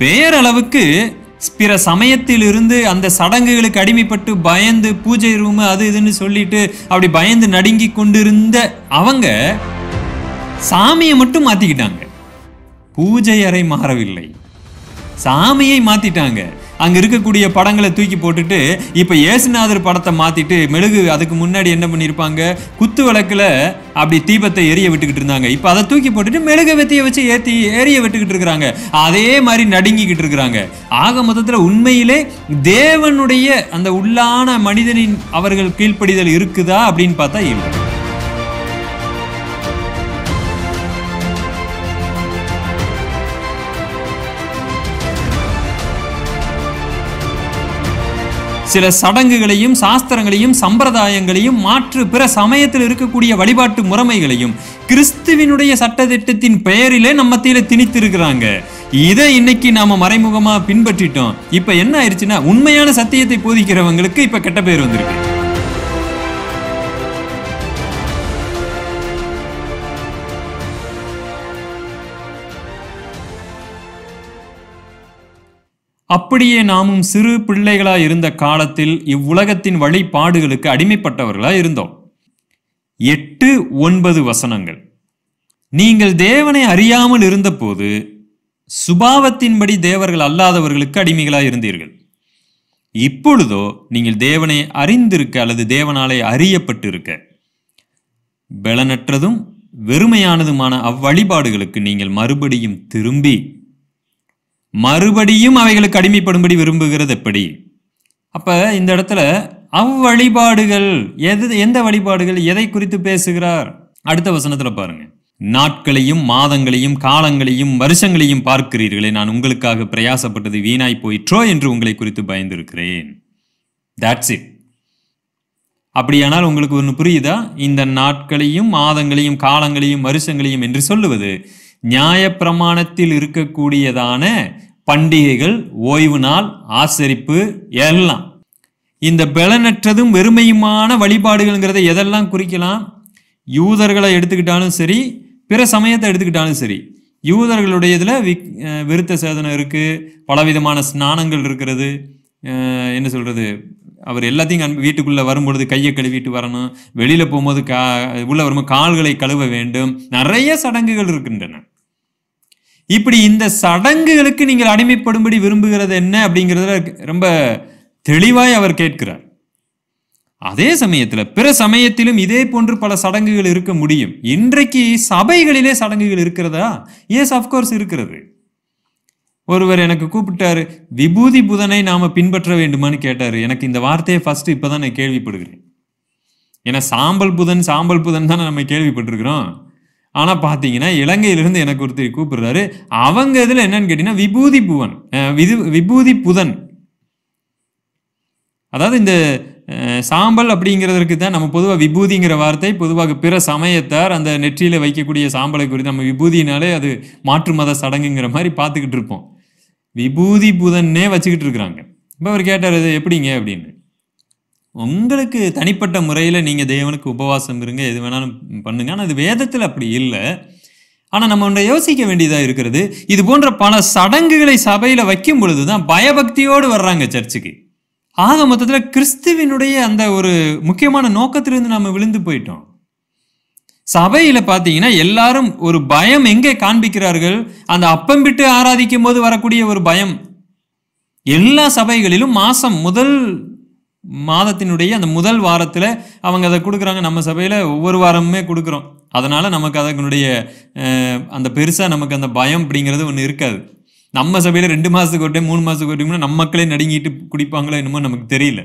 பேரளவுக்கு பிற சமயத்திலிருந்து அந்த சடங்குகளுக்கு அடிமைப்பட்டு பயந்து பூஜை ரூம் அது இதுன்னு சொல்லிட்டு அப்படி பயந்து நடுங்கி கொண்டிருந்த அவங்க சாமியை மட்டும் மாற்றிக்கிட்டாங்க பூஜை அறை மாறவில்லை சாமியை மாற்றிட்டாங்க அங்கே இருக்கக்கூடிய படங்களை தூக்கி போட்டுட்டு இப்போ ஏசுநாதர் படத்தை மாற்றிட்டு மெழுகு அதுக்கு முன்னாடி என்ன பண்ணியிருப்பாங்க குத்து விளக்கில் அப்படி தீபத்தை எரிய விட்டுக்கிட்டு இருந்தாங்க இப்போ அதை தூக்கி போட்டுட்டு மெழுக வெத்தியை வச்சு ஏற்றி ஏறிய விட்டுக்கிட்டு இருக்கிறாங்க அதே மாதிரி நடுங்கிக்கிட்டு இருக்கிறாங்க ஆக மொத்தத்தில் உண்மையிலே தேவனுடைய அந்த உள்ளான மனிதனின் அவர்கள் கீழ்ப்படிதல் இருக்குதா அப்படின்னு பார்த்தா இல்லை சில சடங்குகளையும் சாஸ்திரங்களையும் சம்பிரதாயங்களையும் மாற்று பிற சமயத்தில் இருக்கக்கூடிய வழிபாட்டு முறைமைகளையும் கிறிஸ்துவினுடைய சட்டத்திட்டத்தின் பெயரிலே நம்ம மத்தியில திணித்திருக்கிறாங்க இதை இன்னைக்கு நாம மறைமுகமா பின்பற்றிட்டோம் இப்ப என்ன ஆயிடுச்சுன்னா உண்மையான சத்தியத்தை போதிக்கிறவங்களுக்கு இப்ப கெட்ட பேர் வந்திருக்கு அப்படியே நாமும் சிறு பிள்ளைகளாய் இருந்த காலத்தில் இவ்வுலகத்தின் வழிபாடுகளுக்கு அடிமைப்பட்டவர்களாய் இருந்தோம் எட்டு ஒன்பது வசனங்கள் நீங்கள் தேவனை அறியாமல் இருந்தபோது சுபாவத்தின்படி தேவர்கள் அல்லாதவர்களுக்கு அடிமைகளாய் இருந்தீர்கள் இப்பொழுதோ நீங்கள் தேவனை அறிந்திருக்க அல்லது தேவனாலே அறியப்பட்டிருக்க பலனற்றதும் வெறுமையானதுமான அவ்வழிபாடுகளுக்கு நீங்கள் மறுபடியும் திரும்பி மறுபடியும் அவைகளுக்கு அடிமைப்படும்படி விரும்புகிறது எப்படி அப்போ இந்த இடத்துல அவ்வழிபாடுகள் எது எந்த வழிபாடுகள் எதை குறித்து பேசுகிறார் அடுத்த வசனத்தில் பாருங்க நாட்களையும் மாதங்களையும் காலங்களையும் வருஷங்களையும் பார்க்கிறீர்களே நான் உங்களுக்காக பிரயாசப்பட்டது வீணாய் போயிற்றோ என்று உங்களை குறித்து பயந்திருக்கிறேன் தட்ஸ் இட் அப்படியானால் உங்களுக்கு ஒன்று புரியுதா இந்த நாட்களையும் மாதங்களையும் காலங்களையும் வருஷங்களையும் என்று சொல்லுவது நியாயப்பிரமாணத்தில் இருக்கக்கூடியதான பண்டிகைகள் ஓய்வு நாள் ஆசரிப்பு எல்லாம் இந்த பலனற்றதும் வெறுமையுமான வழிபாடுகள்ங்கிறத எதெல்லாம் குறிக்கலாம் யூதர்களை எடுத்துக்கிட்டாலும் சரி பிற சமயத்தை எடுத்துக்கிட்டாலும் சரி யூதர்களுடைய இதில் வி விருத்த சேதனம் இருக்குது பலவிதமான ஸ்நானங்கள் இருக்கிறது என்ன சொல்கிறது அவர் எல்லாத்தையும் அன் வீட்டுக்குள்ளே வரும்பொழுது கையை கழுவிட்டு வரணும் வெளியில் போகும்போது கா உள்ளே வரும்போது கால்களை கழுவ வேண்டும் நிறைய சடங்குகள் இருக்கின்றன இப்படி இந்த சடங்குகளுக்கு நீங்கள் அடிமைப்படும்படி விரும்புகிறது என்ன அப்படிங்கிறதுல ரொம்ப தெளிவாய் அவர் கேட்கிறார் அதே சமயத்தில் பிற சமயத்திலும் இதே போன்று பல சடங்குகள் இருக்க முடியும் இன்றைக்கு சபைகளிலே சடங்குகள் இருக்கிறதா எஸ் அப்கோர்ஸ் இருக்கிறது ஒருவர் எனக்கு கூப்பிட்டாரு விபூதி புதனை நாம் பின்பற்ற வேண்டுமான்னு கேட்டார் எனக்கு இந்த வார்த்தையை ஃபஸ்ட்டு இப்போ தான் நான் கேள்விப்படுகிறேன் ஏன்னா சாம்பல் புதன் சாம்பல் புதன் தான் நம்ம கேள்விப்பட்டிருக்கிறோம் ஆனால் பார்த்தீங்கன்னா இலங்கையிலிருந்து எனக்கு ஒருத்தர் கூப்பிடுறாரு அவங்க இதில் என்னன்னு கேட்டீங்கன்னா விபூதி புவன் விபூதி புதன் அதாவது இந்த சாம்பல் அப்படிங்கிறதுக்கு தான் நம்ம பொதுவாக விபூதிங்கிற வார்த்தை பொதுவாக பிற சமயத்தார் அந்த நெற்றியில் வைக்கக்கூடிய சாம்பலை குறித்து நம்ம விபூதினாலே அது மாற்று மத சடங்குங்கிற மாதிரி பார்த்துக்கிட்டு இருப்போம் விபூதி புதன்னே வச்சுக்கிட்டு இருக்கிறாங்க இப்போ அவர் கேட்டார் இது எப்படிங்க அப்படின்னு உங்களுக்கு தனிப்பட்ட முறையில் நீங்கள் தேவனுக்கு உபவாசம் இருங்க எது வேணாலும் பண்ணுங்க ஆனால் அது வேதத்தில் அப்படி இல்லை ஆனால் நம்ம ஒன்றை யோசிக்க வேண்டியதாக இருக்கிறது இது போன்ற பல சடங்குகளை சபையில் வைக்கும் பொழுது தான் பயபக்தியோடு வர்றாங்க சர்ச்சுக்கு ஆக மொத்தத்தில் கிறிஸ்துவினுடைய அந்த ஒரு முக்கியமான நோக்கத்திலிருந்து நம்ம விழுந்து போயிட்டோம் சபையில் பார்த்தீங்கன்னா எல்லாரும் ஒரு பயம் எங்கே காண்பிக்கிறார்கள் அந்த அப்பம் விட்டு ஆராதிக்கும் போது வரக்கூடிய ஒரு பயம் எல்லா சபைகளிலும் மாதம் முதல் மாதத்தினுடைய அந்த முதல் வாரத்தில் அவங்க அதை கொடுக்குறாங்க நம்ம சபையில் ஒவ்வொரு வாரமுமே கொடுக்குறோம் அதனால் நமக்கு அதனுடைய அந்த பெருசாக நமக்கு அந்த பயம் அப்படிங்கிறது ஒன்று இருக்காது நம்ம சபையில் ரெண்டு மாதத்துக்கு ஒரு டைம் மூணு மாதத்துக்கு ஒரு டைம்னா நம்ம மக்களே நடுங்கிட்டு குடிப்பாங்களோ என்னமோ நமக்கு தெரியல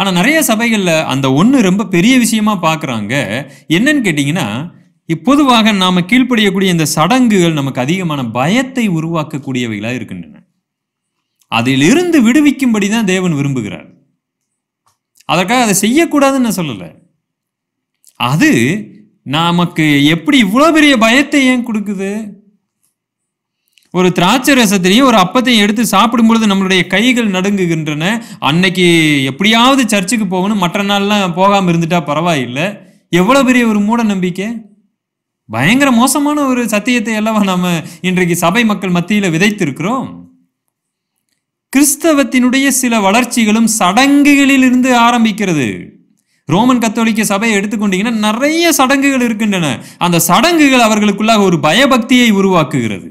ஆனால் நிறைய சபைகளில் அந்த ஒன்று ரொம்ப பெரிய விஷயமா பார்க்குறாங்க என்னன்னு கேட்டிங்கன்னா பொதுவாக நாம் கீழ்ப்படியக்கூடிய இந்த சடங்குகள் நமக்கு அதிகமான பயத்தை உருவாக்கக்கூடியவைகளாக இருக்கின்றன அதிலிருந்து விடுவிக்கும்படி தான் தேவன் விரும்புகிறார் அதற்காக அதை செய்யக்கூடாதுன்னு நான் சொல்லலை அது நமக்கு எப்படி இவ்வளோ பெரிய பயத்தை ஏன் கொடுக்குது ஒரு திராட்சை ரசத்திலையும் ஒரு அப்பத்தையும் எடுத்து சாப்பிடும் பொழுது நம்மளுடைய கைகள் நடுங்குகின்றன அன்னைக்கு எப்படியாவது சர்ச்சுக்கு போகணும் மற்ற நாள்லாம் போகாமல் இருந்துட்டா பரவாயில்லை எவ்வளோ பெரிய ஒரு மூட நம்பிக்கை பயங்கர மோசமான ஒரு சத்தியத்தை எல்லாம் நாம் இன்றைக்கு சபை மக்கள் மத்தியில் விதைத்திருக்கிறோம் கிறிஸ்தவத்தினுடைய சில வளர்ச்சிகளும் சடங்குகளில் இருந்து ஆரம்பிக்கிறது ரோமன் கத்தோலிக்க சபையை எடுத்துக்கொண்டீங்கன்னா நிறைய சடங்குகள் இருக்கின்றன அந்த சடங்குகள் அவர்களுக்குள்ளாக ஒரு பயபக்தியை உருவாக்குகிறது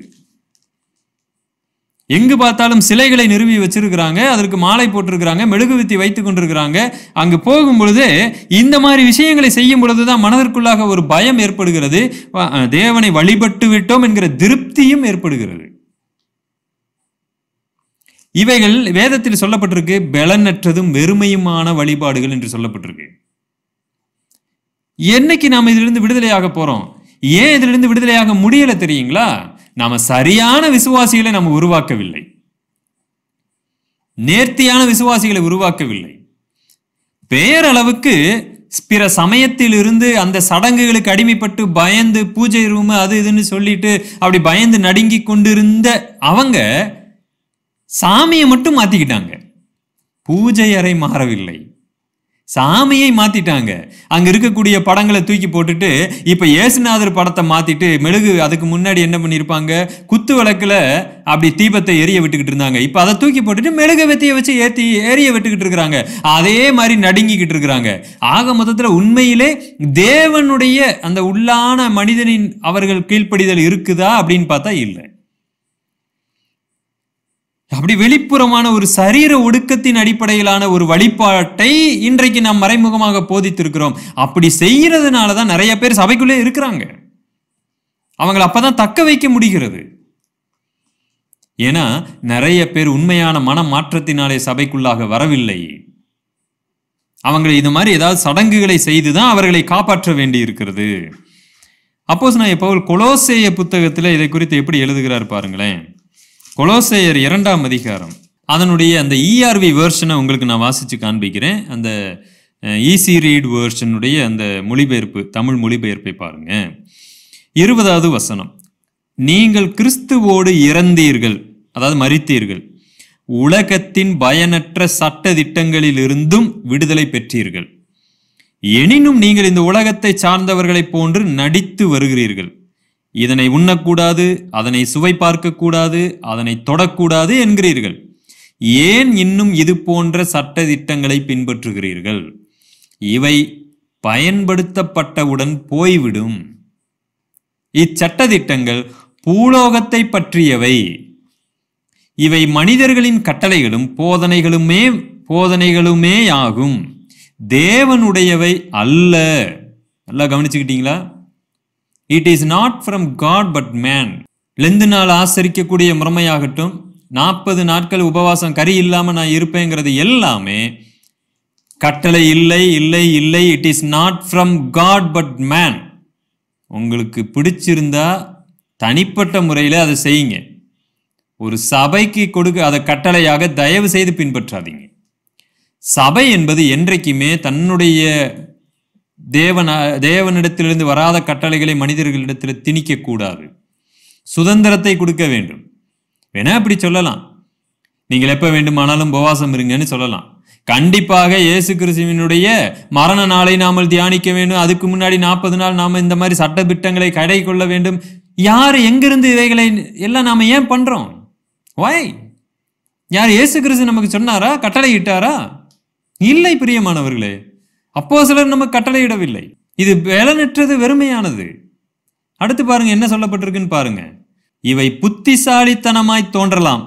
எங்கு பார்த்தாலும் சிலைகளை நிறுவி வச்சிருக்கிறாங்க அதற்கு மாலை போட்டிருக்கிறாங்க மெழுகுவத்தி வைத்து கொண்டிருக்கிறாங்க அங்கு போகும் பொழுது இந்த மாதிரி விஷயங்களை செய்யும் பொழுதுதான் மனதிற்குள்ளாக ஒரு பயம் ஏற்படுகிறது தேவனை வழிபட்டு விட்டோம் என்கிற திருப்தியும் ஏற்படுகிறது இவைகள் வேதத்தில் சொல்லப்பட்டிருக்கு பலனற்றதும் வெறுமையுமான வழிபாடுகள் என்று சொல்லப்பட்டிருக்கு என்னைக்கு நாம் இதிலிருந்து விடுதலையாக போறோம் ஏன் இதிலிருந்து விடுதலையாக முடியலை தெரியுங்களா நாம சரியான விசுவாசிகளை நாம் உருவாக்கவில்லை நேர்த்தியான விசுவாசிகளை உருவாக்கவில்லை பேரளவுக்கு பிற சமயத்தில் இருந்து அந்த சடங்குகளுக்கு அடிமைப்பட்டு பயந்து பூஜை ரூமு அது இதுன்னு சொல்லிட்டு அப்படி பயந்து நடுங்கி கொண்டிருந்த அவங்க சாமியை மட்டும் மாற்றிக்கிட்டாங்க பூஜை அறை மாறவில்லை சாமியை மாத்திட்டாங்க அங்க இருக்கக்கூடிய படங்களை தூக்கி போட்டுட்டு இப்ப இயேசுநாதர் படத்தை மாத்திட்டு மெழுகு அதுக்கு முன்னாடி என்ன பண்ணியிருப்பாங்க குத்து விளக்குல அப்படி தீபத்தை எரிய விட்டுக்கிட்டு இருந்தாங்க இப்ப அதை தூக்கி போட்டுட்டு மெழுக வெத்திய வச்சு ஏத்தி எரிய விட்டுக்கிட்டு இருக்கிறாங்க அதே மாதிரி நடுங்கிக்கிட்டு இருக்கிறாங்க ஆக மொத்தத்துல உண்மையிலே தேவனுடைய அந்த உள்ளான மனிதனின் அவர்கள் கீழ்ப்படிதல் இருக்குதா அப்படின்னு பார்த்தா இல்லை அப்படி வெளிப்புறமான ஒரு சரீர ஒடுக்கத்தின் அடிப்படையிலான ஒரு வழிபாட்டை இன்றைக்கு நாம் மறைமுகமாக போதித்திருக்கிறோம் அப்படி செய்கிறதுனால தான் நிறைய பேர் சபைக்குள்ளே இருக்கிறாங்க அவங்களை அப்பதான் தக்க வைக்க முடிகிறது ஏன்னா நிறைய பேர் உண்மையான மன மாற்றத்தினாலே சபைக்குள்ளாக வரவில்லை அவங்களை இது மாதிரி ஏதாவது சடங்குகளை செய்து தான் அவர்களை காப்பாற்ற வேண்டி இருக்கிறது அப்போஸ் நான் இப்போ கொலோசேய புத்தகத்தில் இதை குறித்து எப்படி எழுதுகிறார் பாருங்களேன் கொலோசையர் இரண்டாம் அதிகாரம் அதனுடைய அந்த இஆர்வி e வேர்ஷனை உங்களுக்கு நான் வாசித்து காண்பிக்கிறேன் அந்த ஈசி ரீட் வேர்ஷனுடைய அந்த மொழிபெயர்ப்பு தமிழ் மொழிபெயர்ப்பை பாருங்க இருபதாவது வசனம் நீங்கள் கிறிஸ்துவோடு இறந்தீர்கள் அதாவது மறித்தீர்கள் உலகத்தின் பயனற்ற சட்ட திட்டங்களிலிருந்தும் விடுதலை பெற்றீர்கள் எனினும் நீங்கள் இந்த உலகத்தை சார்ந்தவர்களைப் போன்று நடித்து வருகிறீர்கள் இதனை உண்ணக்கூடாது அதனை சுவை பார்க்கக்கூடாது அதனை தொடக்கூடாது என்கிறீர்கள் ஏன் இன்னும் இது போன்ற சட்ட திட்டங்களை பின்பற்றுகிறீர்கள் இவை பயன்படுத்தப்பட்டவுடன் போய்விடும் இச்சட்ட திட்டங்கள் பூலோகத்தை பற்றியவை இவை மனிதர்களின் கட்டளைகளும் போதனைகளுமே போதனைகளுமே ஆகும் தேவனுடையவை அல்ல நல்லா கவனிச்சுக்கிட்டீங்களா it is not from God but man லெந்து நாள் ஆசரிக்கக்கூடிய முறைமையாகட்டும் நாற்பது நாட்கள் உபவாசம் கறி இல்லாமல் நான் இருப்பேங்கிறது எல்லாமே கட்டளை இல்லை இல்லை இல்லை it is not from God but man உங்களுக்கு பிடிச்சிருந்தா தனிப்பட்ட முறையில் அதை செய்யுங்க ஒரு சபைக்கு கொடுக்க அதை கட்டளையாக தயவு செய்து பின்பற்றாதீங்க சபை என்பது என்றைக்குமே தன்னுடைய தேவன தேவனிடத்திலிருந்து வராத கட்டளைகளை மனிதர்களிடத்தில் திணிக்கக்கூடாது சுதந்திரத்தை கொடுக்க வேண்டும் வேணா இப்படி சொல்லலாம் நீங்கள் எப்போ வேண்டுமானாலும் உபவாசம் இருங்கன்னு சொல்லலாம் கண்டிப்பாக இயேசு கிறிஸ்துவினுடைய மரண நாளை நாமல் தியானிக்க வேண்டும் அதுக்கு முன்னாடி நாற்பது நாள் நாம் இந்த மாதிரி சட்டத்திட்டங்களை கடை கொள்ள வேண்டும் யார் எங்கிருந்து இவைகளை எல்லாம் நாம் ஏன் பண்ணுறோம் வாய் யார் இயேசு கிறிஸ்து நமக்கு சொன்னாரா கட்டளை இட்டாரா இல்லை பிரியமானவர்களே அப்போ சிலர் நம்ம கட்டளையிடவில்லை இது பலனற்றது வெறுமையானது அடுத்து பாருங்க என்ன சொல்லப்பட்டிருக்குன்னு பாருங்க இவை புத்திசாலித்தனமாய் தோன்றலாம்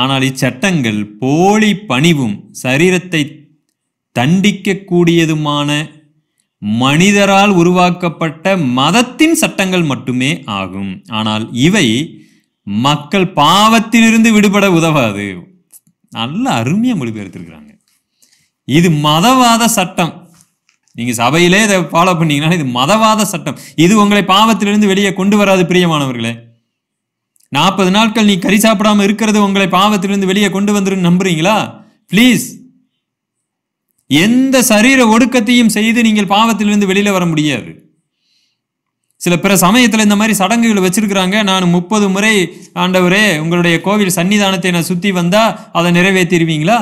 ஆனால் இச்சட்டங்கள் போலி பணிவும் சரீரத்தை தண்டிக்கக்கூடியதுமான மனிதரால் உருவாக்கப்பட்ட மதத்தின் சட்டங்கள் மட்டுமே ஆகும் ஆனால் இவை மக்கள் பாவத்திலிருந்து விடுபட உதவாது நல்ல அருமையாக மொழிபெயர்த்திருக்கிறாங்க இது மதவாத சட்டம் நீங்கள் சபையிலே இதை ஃபாலோ பண்ணீங்கன்னா இது மதவாத சட்டம் இது உங்களை பாவத்திலிருந்து வெளியே கொண்டு வராது பிரியமானவர்களே நாற்பது நாட்கள் நீ கறி சாப்பிடாம இருக்கிறது உங்களை பாவத்திலிருந்து வெளியே கொண்டு வந்துடும் நம்புறீங்களா ப்ளீஸ் எந்த சரீர ஒடுக்கத்தையும் செய்து நீங்கள் பாவத்திலிருந்து வெளியில் வர முடியாது சில பிற சமயத்தில் இந்த மாதிரி சடங்குகள் வச்சிருக்கிறாங்க நான் முப்பது முறை ஆண்டவரே உங்களுடைய கோவில் சன்னிதானத்தை நான் சுற்றி வந்தால் அதை நிறைவேற்றிடுவீங்களா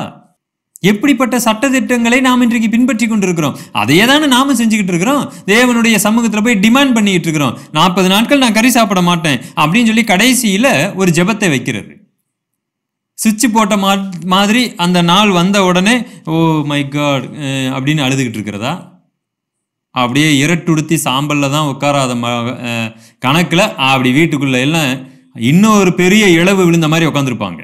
எப்படிப்பட்ட சட்டத்திட்டங்களை நாம் இன்றைக்கு பின்பற்றி கொண்டிருக்கிறோம் அதையே தானே நாம செஞ்சுக்கிட்டு இருக்கிறோம் தேவனுடைய சமூகத்தில் போய் டிமாண்ட் பண்ணிக்கிட்டு இருக்கிறோம் நாற்பது நாட்கள் நான் கறி சாப்பிட மாட்டேன் அப்படின்னு சொல்லி கடைசியில் ஒரு ஜபத்தை வைக்கிறது சுவிட்சு போட்ட மா மாதிரி அந்த நாள் வந்த உடனே ஓ மை காட் அப்படின்னு அழுதுகிட்டு இருக்கிறதா அப்படியே இரட்டுடுத்தி சாம்பலில் தான் உட்காராத ம கணக்கில் அப்படி வீட்டுக்குள்ளே எல்லாம் இன்னொரு பெரிய இழவு விழுந்த மாதிரி உட்காந்துருப்பாங்க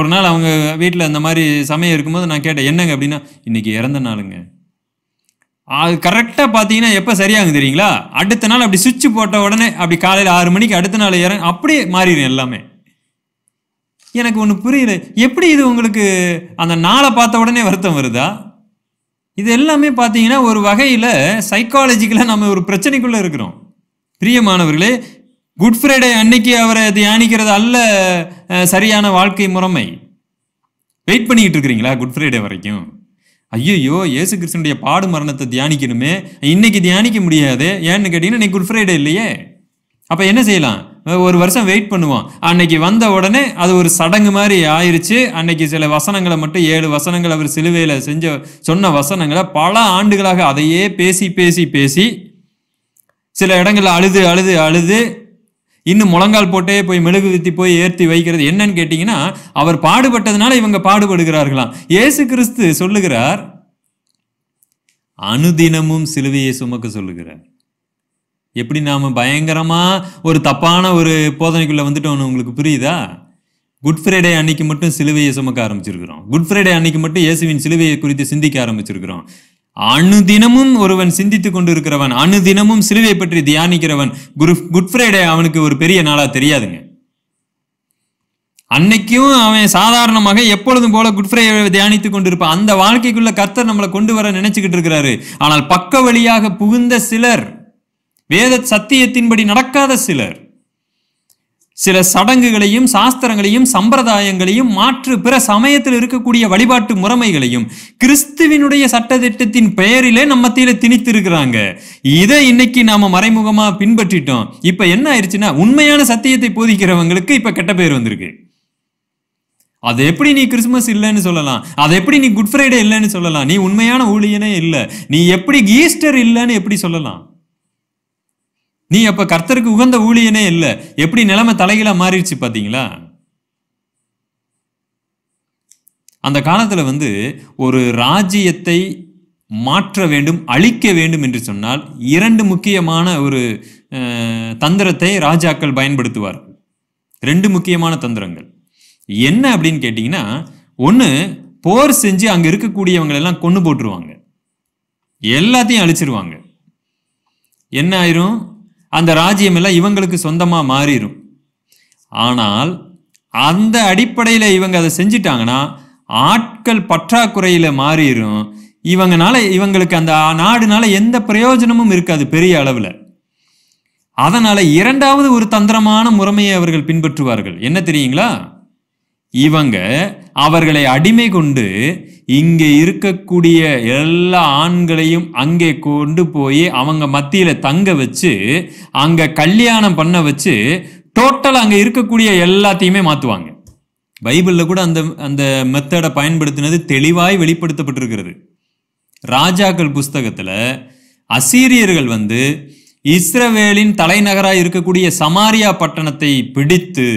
ஒரு நாள் அவங்க வீட்டில் அந்த மாதிரி சமயம் இருக்கும்போது நான் கேட்டேன் என்னங்க அப்படின்னா இன்றைக்கி இறந்த நாளுங்க அது கரெக்டாக பார்த்தீங்கன்னா எப்போ சரியாகும் தெரியுங்களா அடுத்த நாள் அப்படி சுவிட்ச் போட்ட உடனே அப்படி காலையில் ஆறு மணிக்கு அடுத்த நாள் இற அப்படியே மாறிடும் எல்லாமே எனக்கு ஒன்று புரியல எப்படி இது உங்களுக்கு அந்த நாளை பார்த்த உடனே வருத்தம் வருதா இது எல்லாமே பார்த்தீங்கன்னா ஒரு வகையில் சைக்காலஜிக்கலாக நம்ம ஒரு பிரச்சனைக்குள்ளே இருக்கிறோம் பிரியமானவர்களே குட் ஃப்ரைடே அன்னைக்கு அவரை தியானிக்கிறது அல்ல சரியான வாழ்க்கை முறைமை வெயிட் பண்ணிக்கிட்டு இருக்கிறீங்களா குட் ஃப்ரைடே வரைக்கும் ஐயோ இயேசு கிருஷ்ணனுடைய பாடு மரணத்தை தியானிக்கணுமே இன்னைக்கு தியானிக்க முடியாது ஏன்னு கேட்டிங்கன்னா இன்னைக்கு குட் ஃப்ரைடே இல்லையே அப்போ என்ன செய்யலாம் ஒரு வருஷம் வெயிட் பண்ணுவோம் அன்னைக்கு வந்த உடனே அது ஒரு சடங்கு மாதிரி ஆயிடுச்சு அன்னைக்கு சில வசனங்களை மட்டும் ஏழு வசனங்கள் அவர் சிலுவையில் செஞ்ச சொன்ன வசனங்களை பல ஆண்டுகளாக அதையே பேசி பேசி பேசி சில இடங்களில் அழுது அழுது அழுது இன்னும் முழங்கால் போட்டே போய் மெழுகு வித்தி போய் ஏற்றி வைக்கிறது என்னன்னு கேட்டிங்கன்னா அவர் பாடுபட்டதுனால இவங்க பாடுபடுகிறார்களாம் இயேசு கிறிஸ்து சொல்லுகிறார் அனுதினமும் சிலுவையை சுமக்க சொல்லுகிறார் எப்படி நாம் பயங்கரமாக ஒரு தப்பான ஒரு போதனைக்குள்ளே வந்துட்டோம்னு உங்களுக்கு புரியுதா குட் ஃப்ரைடே அன்னைக்கு மட்டும் சிலுவையை சுமக்க ஆரம்பிச்சிருக்கிறோம் குட் ஃப்ரைடே அன்னைக்கு மட்டும் இயேசுவின் சிலுவையை குறித்து சிந்திக்க ஆரம்பிச்சிருக்கிறோம் அணுதினமும் ஒருவன் சிந்தித்துக் கொண்டிருக்கிறவன் அணுதினமும் சிலுவை பற்றி தியானிக்கிறவன் குரு குட் ஃப்ரைடே அவனுக்கு ஒரு பெரிய நாளா தெரியாதுங்க அன்னைக்கும் அவன் சாதாரணமாக எப்பொழுதும் போல குட் ஃப்ரைடே தியானித்துக் கொண்டிருப்பான் அந்த வாழ்க்கைக்குள்ள கர்த்தர் நம்மளை கொண்டு வர நினைச்சுக்கிட்டு இருக்கிறாரு ஆனால் பக்க வழியாக புகுந்த சிலர் வேத சத்தியத்தின்படி நடக்காத சிலர் சில சடங்குகளையும் சாஸ்திரங்களையும் சம்பிரதாயங்களையும் மாற்று பிற சமயத்தில் இருக்கக்கூடிய வழிபாட்டு முறைமைகளையும் கிறிஸ்துவினுடைய சட்டத்திட்டத்தின் பெயரிலே நம்ம திணித்து திணித்திருக்கிறாங்க இதை இன்னைக்கு நாம மறைமுகமா பின்பற்றிட்டோம் இப்ப என்ன ஆயிடுச்சுன்னா உண்மையான சத்தியத்தை போதிக்கிறவங்களுக்கு இப்ப கெட்ட பேர் வந்திருக்கு அது எப்படி நீ கிறிஸ்துமஸ் இல்லைன்னு சொல்லலாம் அது எப்படி நீ குட் ஃப்ரைடே இல்லைன்னு சொல்லலாம் நீ உண்மையான ஊழியனே இல்லை நீ எப்படி ஈஸ்டர் இல்லைன்னு எப்படி சொல்லலாம் நீ அப்ப கர்த்தருக்கு உகந்த ஊழியனே இல்லை எப்படி நிலைமை தலைகீழா மாறிடுச்சு பாத்தீங்களா அந்த காலத்தில் வந்து ஒரு ராஜ்யத்தை மாற்ற வேண்டும் அழிக்க வேண்டும் என்று சொன்னால் இரண்டு முக்கியமான ஒரு தந்திரத்தை ராஜாக்கள் பயன்படுத்துவார் ரெண்டு முக்கியமான தந்திரங்கள் என்ன அப்படின்னு கேட்டிங்கன்னா ஒன்று போர் செஞ்சு அங்கே இருக்கக்கூடியவங்களெல்லாம் கொண்டு போட்டுருவாங்க எல்லாத்தையும் அழிச்சிருவாங்க என்ன ஆயிரும் அந்த ராஜ்யம் எல்லாம் இவங்களுக்கு சொந்தமாக மாறிடும் ஆனால் அந்த அடிப்படையில் இவங்க அதை செஞ்சிட்டாங்கன்னா ஆட்கள் பற்றாக்குறையில் மாறிடும் இவங்கனால இவங்களுக்கு அந்த நாடுனால எந்த பிரயோஜனமும் இருக்காது பெரிய அளவில் அதனால் இரண்டாவது ஒரு தந்திரமான முறைமையை அவர்கள் பின்பற்றுவார்கள் என்ன தெரியுங்களா இவங்க அவர்களை அடிமை கொண்டு இங்கே இருக்கக்கூடிய எல்லா ஆண்களையும் அங்கே கொண்டு போய் அவங்க மத்தியில் தங்க வச்சு அங்கே கல்யாணம் பண்ண வச்சு டோட்டல் அங்கே இருக்கக்கூடிய எல்லாத்தையுமே மாற்றுவாங்க பைபிளில் கூட அந்த அந்த மெத்தடை பயன்படுத்தினது தெளிவாய் வெளிப்படுத்தப்பட்டிருக்கிறது ராஜாக்கள் புஸ்தகத்தில் அசீரியர்கள் வந்து இஸ்ரவேலின் தலைநகராக இருக்கக்கூடிய சமாரியா பட்டணத்தை பிடித்து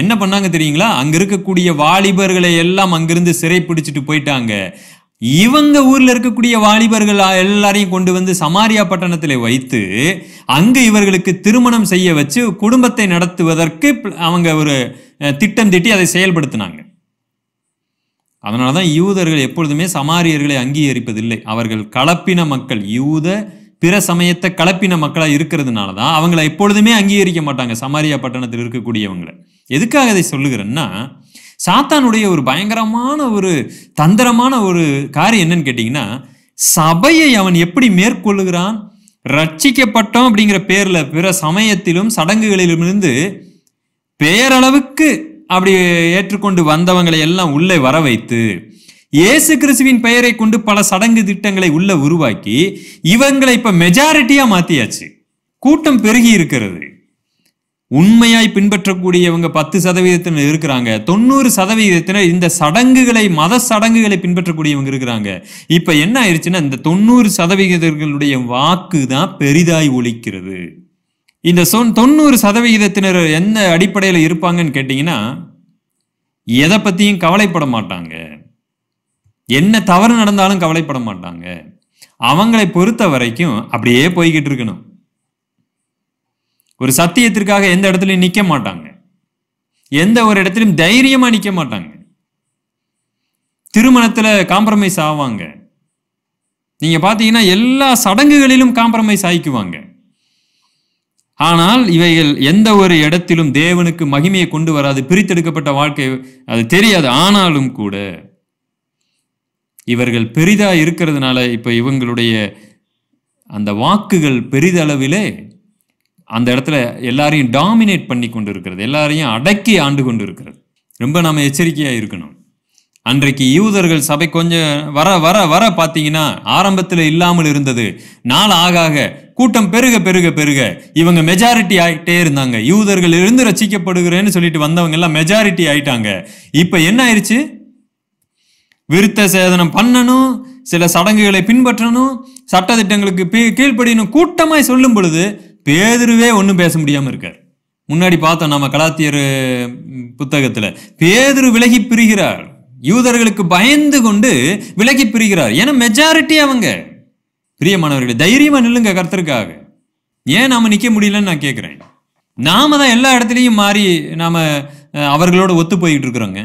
என்ன பண்ணாங்க தெரியுங்களா அங்க இருக்கக்கூடிய வாலிபர்களை எல்லாம் அங்கிருந்து சிறை பிடிச்சிட்டு போயிட்டாங்க இவங்க ஊர்ல இருக்கக்கூடிய வாலிபர்கள் எல்லாரையும் கொண்டு வந்து சமாரியா பட்டணத்தில் வைத்து அங்கு இவர்களுக்கு திருமணம் செய்ய வச்சு குடும்பத்தை நடத்துவதற்கு அவங்க ஒரு திட்டம் திட்டி அதை செயல்படுத்தினாங்க அதனாலதான் தான் யூதர்கள் எப்பொழுதுமே சமாரியர்களை அங்கீகரிப்பதில்லை அவர்கள் கலப்பின மக்கள் யூத பிற சமயத்தை கலப்பின மக்களாக இருக்கிறதுனால தான் அவங்கள எப்பொழுதுமே அங்கீகரிக்க மாட்டாங்க சமாரியா பட்டணத்தில் இருக்கக்கூடியவங்களை எதுக்காக இதை சொல்லுகிறேன்னா சாத்தானுடைய ஒரு பயங்கரமான ஒரு தந்திரமான ஒரு காரியம் என்னன்னு கேட்டிங்கன்னா சபையை அவன் எப்படி மேற்கொள்ளுகிறான் ரட்சிக்கப்பட்டோம் அப்படிங்கிற பேரில் பிற சமயத்திலும் சடங்குகளிலுமிருந்து பெயரளவுக்கு அப்படி ஏற்றுக்கொண்டு வந்தவங்களை எல்லாம் உள்ளே வர வைத்து இயேசு கிறிஸ்துவின் பெயரை கொண்டு பல சடங்கு திட்டங்களை உள்ள உருவாக்கி இவங்களை இப்ப மெஜாரிட்டியா மாத்தியாச்சு கூட்டம் பெருகி இருக்கிறது உண்மையாய் பின்பற்றக்கூடியவங்க பத்து சதவீதத்தினர் இருக்கிறாங்க தொண்ணூறு சதவீதத்தினர் இந்த சடங்குகளை மத சடங்குகளை பின்பற்றக்கூடியவங்க இருக்கிறாங்க இப்ப என்ன ஆயிடுச்சுன்னா இந்த தொண்ணூறு சதவீதர்களுடைய வாக்கு தான் பெரிதாய் ஒழிக்கிறது இந்த சொன் தொண்ணூறு சதவிகிதத்தினர் எந்த அடிப்படையில் இருப்பாங்கன்னு கேட்டீங்கன்னா எதை பற்றியும் கவலைப்பட மாட்டாங்க என்ன தவறு நடந்தாலும் கவலைப்பட மாட்டாங்க அவங்களை பொறுத்த வரைக்கும் அப்படியே போய்கிட்டு இருக்கணும் ஒரு சத்தியத்திற்காக எந்த இடத்துலையும் நிற்க மாட்டாங்க எந்த ஒரு இடத்துலையும் தைரியமாக நிற்க மாட்டாங்க திருமணத்தில் காம்ப்ரமைஸ் ஆவாங்க நீங்கள் பார்த்தீங்கன்னா எல்லா சடங்குகளிலும் காம்ப்ரமைஸ் ஆகிக்குவாங்க ஆனால் இவைகள் எந்த ஒரு இடத்திலும் தேவனுக்கு மகிமையை கொண்டு வராது பிரித்தெடுக்கப்பட்ட வாழ்க்கை அது தெரியாது ஆனாலும் கூட இவர்கள் பெரிதாக இருக்கிறதுனால இப்போ இவங்களுடைய அந்த வாக்குகள் பெரிதளவிலே அந்த இடத்துல எல்லாரையும் டாமினேட் பண்ணி கொண்டு இருக்கிறது எல்லாரையும் அடக்கி ஆண்டு கொண்டு இருக்கிறது ரொம்ப நாம் எச்சரிக்கையாக இருக்கணும் அன்றைக்கு யூதர்கள் சபை கொஞ்சம் வர வர வர பார்த்தீங்கன்னா ஆரம்பத்தில் இல்லாமல் இருந்தது நாள் ஆக ஆக கூட்டம் பெருக பெருக பெருக இவங்க மெஜாரிட்டி ஆகிட்டே இருந்தாங்க யூதர்கள் இருந்து ரசிக்கப்படுகிறேன்னு சொல்லிட்டு வந்தவங்க எல்லாம் மெஜாரிட்டி ஆயிட்டாங்க இப்போ என்ன ஆயிடுச்சு விருத்த சேதனம் பண்ணணும் சில சடங்குகளை பின்பற்றணும் சட்டத்திட்டங்களுக்கு கீழ்ப்படியணும் கூட்டமாய் சொல்லும் பொழுது பேதுருவே ஒன்றும் பேச முடியாமல் இருக்கார் முன்னாடி பார்த்தோம் நம்ம கலாத்தியர் புத்தகத்தில் பேதுரு விலகி பிரிகிறார் யூதர்களுக்கு பயந்து கொண்டு விலகி பிரிகிறார் ஏன்னா மெஜாரிட்டி அவங்க பிரியமானவர்களே தைரியமாக நில்லுங்க கருத்திருக்காக ஏன் நாம் நிற்க முடியலன்னு நான் கேட்குறேன் நாம தான் எல்லா இடத்துலையும் மாறி நாம் அவர்களோடு ஒத்து போய்கிட்டு இருக்கிறோங்க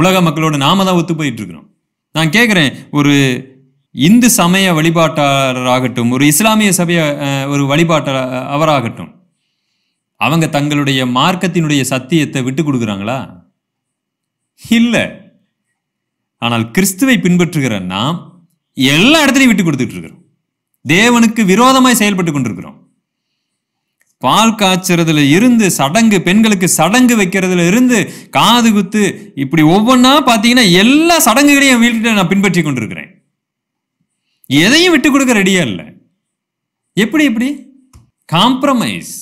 உலக மக்களோட நாம தான் ஒத்து போயிட்டு இருக்கிறோம் நான் கேட்குறேன் ஒரு இந்து சமய வழிபாட்டாளராகட்டும் ஒரு இஸ்லாமிய சபைய ஒரு வழிபாட்டாளர் அவராகட்டும் அவங்க தங்களுடைய மார்க்கத்தினுடைய சத்தியத்தை விட்டு கொடுக்குறாங்களா இல்லை ஆனால் கிறிஸ்துவை பின்பற்றுகிற நாம் எல்லா இடத்துலையும் விட்டு கொடுத்துட்டு இருக்கிறோம் தேவனுக்கு விரோதமாய் செயல்பட்டு கொண்டிருக்கிறோம் பால் காய்ச்சறதுல இருந்து சடங்கு பெண்களுக்கு சடங்கு வைக்கிறதுல இருந்து காது குத்து இப்படி ஒவ்வொன்றா பார்த்தீங்கன்னா எல்லா சடங்குகளையும் என் வீட்டில் நான் பின்பற்றி கொண்டிருக்கிறேன் எதையும் விட்டு கொடுக்க ரெடியா இல்லை எப்படி எப்படி காம்ப்ரமைஸ்